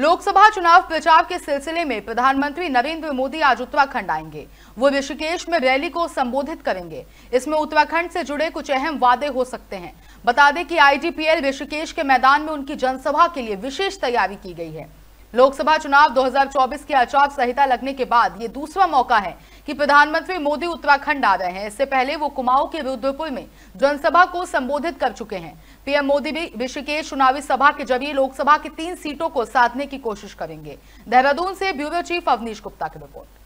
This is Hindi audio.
लोकसभा चुनाव प्रचार के सिलसिले में प्रधानमंत्री नरेंद्र मोदी आज उत्तराखंड आएंगे वो ऋषिकेश में रैली को संबोधित करेंगे इसमें उत्तराखंड से जुड़े कुछ अहम वादे हो सकते हैं बता दें कि आईजीपीएल ऋषिकेश के मैदान में उनकी जनसभा के लिए विशेष तैयारी की गई है लोकसभा चुनाव 2024 की आचार संहिता लगने के बाद ये दूसरा मौका है कि प्रधानमंत्री मोदी उत्तराखंड आ रहे हैं इससे पहले वो कुमाऊं के रुद्रपुर में जनसभा को संबोधित कर चुके हैं पीएम मोदी भी ऋषिकेश चुनावी सभा के जरिए लोकसभा की तीन सीटों को साधने की कोशिश करेंगे देहरादून से ब्यूरो चीफ अवनीश गुप्ता की रिपोर्ट